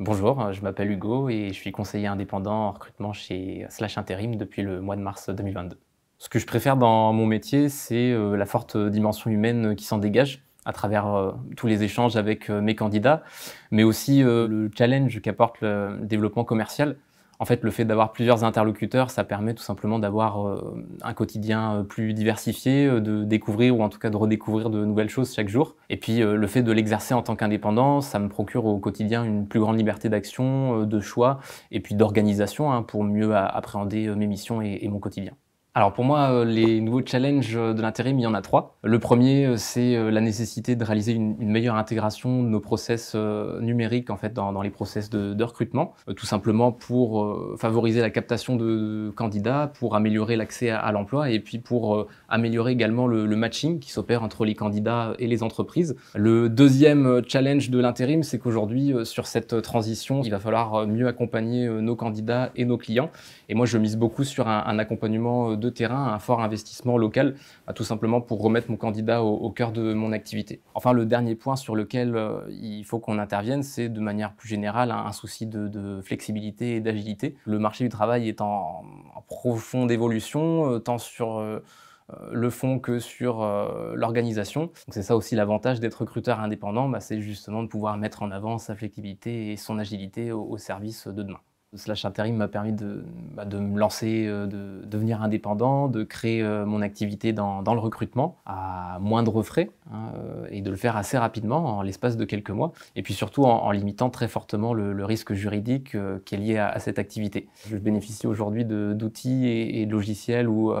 Bonjour, euh, je m'appelle Hugo et je suis conseiller indépendant en recrutement chez euh, Slash Intérim depuis le mois de mars 2022. Ce que je préfère dans mon métier, c'est euh, la forte dimension humaine qui s'en dégage à travers tous les échanges avec mes candidats, mais aussi le challenge qu'apporte le développement commercial en fait, le fait d'avoir plusieurs interlocuteurs, ça permet tout simplement d'avoir euh, un quotidien euh, plus diversifié, euh, de découvrir ou en tout cas de redécouvrir de nouvelles choses chaque jour. Et puis, le fait de l'exercer en tant qu'indépendant, ça me procure au quotidien une plus grande liberté d'action, de choix et puis d'organisation hein, pour mieux appréhender mes missions et mon quotidien. Alors pour moi, euh, les nouveaux challenges euh, de l'intérim, il y en a trois. Le premier, euh, c'est la nécessité de réaliser une, meilleure intégration de nos process numériques en fait dans, les process de, recrutement, tout simplement pour favoriser la captation de candidats, pour améliorer l'accès à, l'emploi et puis pour améliorer également le, matching qui s'opère entre les candidats et les entreprises. Le deuxième challenge de l'intérim, c'est qu'aujourd'hui sur cette transition, il va falloir mieux accompagner nos candidats et nos clients. Et moi, je mise beaucoup sur un accompagnement de terrain, un fort investissement local, bah, tout simplement pour remettre mon candidat au, cœur de mon activité. Enfin, le dernier point sur lequel euh, il faut qu'on intervienne, c'est de manière plus générale un, souci de, flexibilité et d'agilité. Le marché du travail est en, profonde évolution, euh, tant sur euh, le fond que sur l'organisation. C'est ça aussi l'avantage d'être recruteur indépendant, bah, c'est justement de pouvoir mettre en avant sa flexibilité et son agilité au service de demain. Slash Intérim m'a permis de, bah, me lancer, euh, de devenir indépendant, de créer euh, mon activité dans, le recrutement à moindre frais hein, euh, et de le faire assez rapidement en l'espace de quelques mois et puis surtout en, limitant très fortement le, risque juridique qui est lié à, cette activité. Je bénéficie aujourd'hui d'outils et, de logiciels ou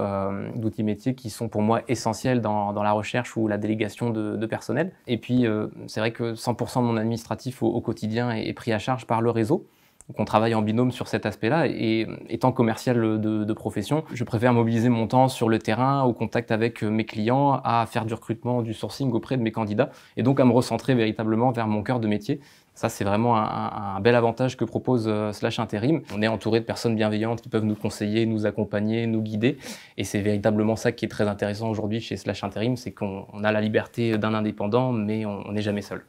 d'outils métiers qui sont pour moi essentiels dans, la recherche ou la délégation de, personnel. Et puis c'est vrai que 100% de mon administratif au, quotidien est pris à charge par le réseau qu'on travaille en binôme sur cet aspect-là. Et étant commercial de, profession, je préfère mobiliser mon temps sur le terrain, au contact avec euh, mes clients, à faire du recrutement, du sourcing auprès de mes candidats, et donc à me recentrer véritablement vers mon cœur de métier. Ça, c'est vraiment un, bel avantage que propose euh, Slash Intérim. On est entouré de personnes bienveillantes qui peuvent nous conseiller, nous accompagner, nous guider. Et c'est véritablement ça qui est très intéressant aujourd'hui chez Slash Intérim, c'est qu'on a la liberté d'un indépendant, mais on n'est jamais seul.